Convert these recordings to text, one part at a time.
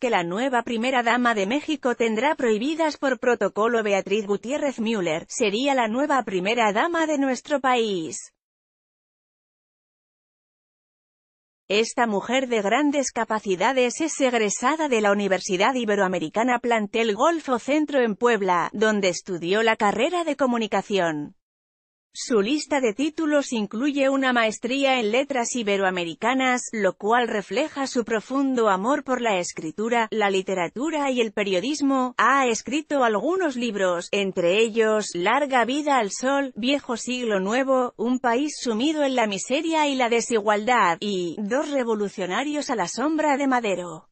que la nueva primera dama de México tendrá prohibidas por protocolo Beatriz Gutiérrez Müller, sería la nueva primera dama de nuestro país. Esta mujer de grandes capacidades es egresada de la Universidad Iberoamericana Plantel Golfo Centro en Puebla, donde estudió la carrera de comunicación. Su lista de títulos incluye una maestría en letras iberoamericanas, lo cual refleja su profundo amor por la escritura, la literatura y el periodismo. Ha escrito algunos libros, entre ellos Larga vida al sol, Viejo siglo nuevo, Un país sumido en la miseria y la desigualdad, y Dos revolucionarios a la sombra de Madero.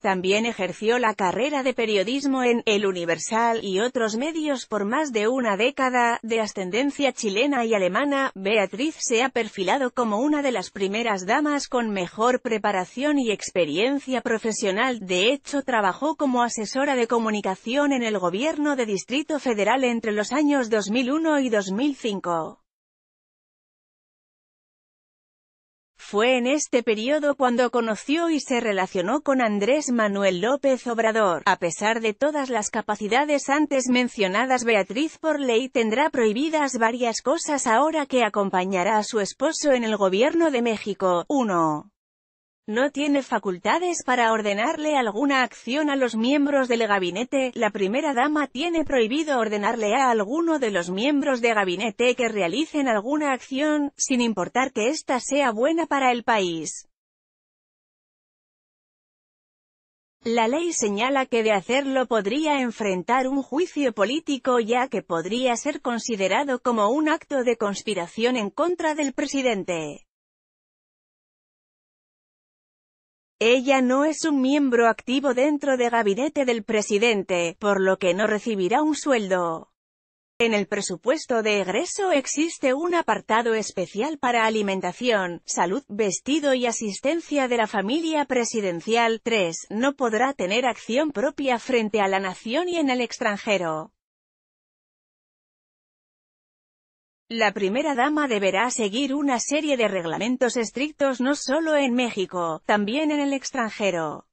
También ejerció la carrera de periodismo en El Universal y otros medios por más de una década, de ascendencia chilena y alemana, Beatriz se ha perfilado como una de las primeras damas con mejor preparación y experiencia profesional, de hecho trabajó como asesora de comunicación en el gobierno de Distrito Federal entre los años 2001 y 2005. Fue en este periodo cuando conoció y se relacionó con Andrés Manuel López Obrador. A pesar de todas las capacidades antes mencionadas Beatriz por ley tendrá prohibidas varias cosas ahora que acompañará a su esposo en el gobierno de México. 1 no tiene facultades para ordenarle alguna acción a los miembros del gabinete, la primera dama tiene prohibido ordenarle a alguno de los miembros de gabinete que realicen alguna acción, sin importar que ésta sea buena para el país. La ley señala que de hacerlo podría enfrentar un juicio político ya que podría ser considerado como un acto de conspiración en contra del presidente. Ella no es un miembro activo dentro de gabinete del presidente, por lo que no recibirá un sueldo. En el presupuesto de egreso existe un apartado especial para alimentación, salud, vestido y asistencia de la familia presidencial. 3. No podrá tener acción propia frente a la nación y en el extranjero. La primera dama deberá seguir una serie de reglamentos estrictos no solo en México, también en el extranjero.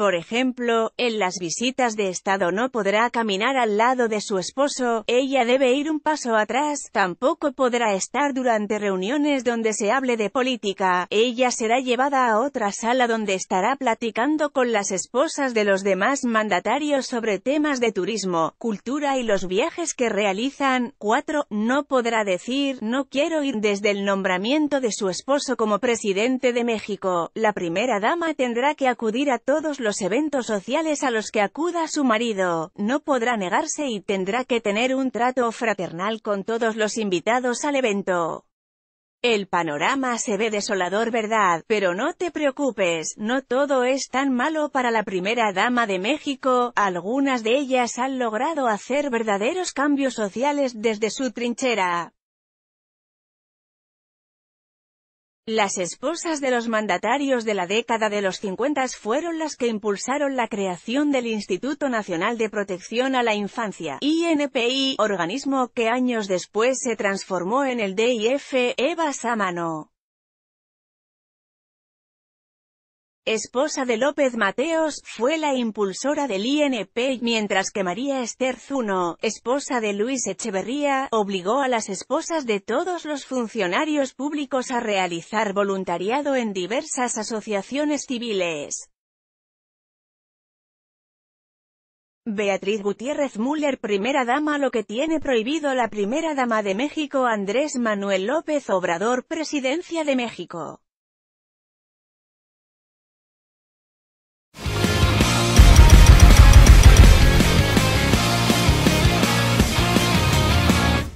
Por ejemplo, en las visitas de Estado no podrá caminar al lado de su esposo, ella debe ir un paso atrás, tampoco podrá estar durante reuniones donde se hable de política, ella será llevada a otra sala donde estará platicando con las esposas de los demás mandatarios sobre temas de turismo, cultura y los viajes que realizan. 4. No podrá decir, no quiero ir desde el nombramiento de su esposo como presidente de México. La primera dama tendrá que acudir a todos los eventos sociales a los que acuda su marido, no podrá negarse y tendrá que tener un trato fraternal con todos los invitados al evento. El panorama se ve desolador verdad, pero no te preocupes, no todo es tan malo para la primera dama de México, algunas de ellas han logrado hacer verdaderos cambios sociales desde su trinchera. Las esposas de los mandatarios de la década de los 50 fueron las que impulsaron la creación del Instituto Nacional de Protección a la Infancia, INPI, organismo que años después se transformó en el DIF, Eva Samano. esposa de López Mateos, fue la impulsora del INP, mientras que María Esther Zuno, esposa de Luis Echeverría, obligó a las esposas de todos los funcionarios públicos a realizar voluntariado en diversas asociaciones civiles. Beatriz Gutiérrez Müller Primera Dama Lo que tiene prohibido la Primera Dama de México Andrés Manuel López Obrador Presidencia de México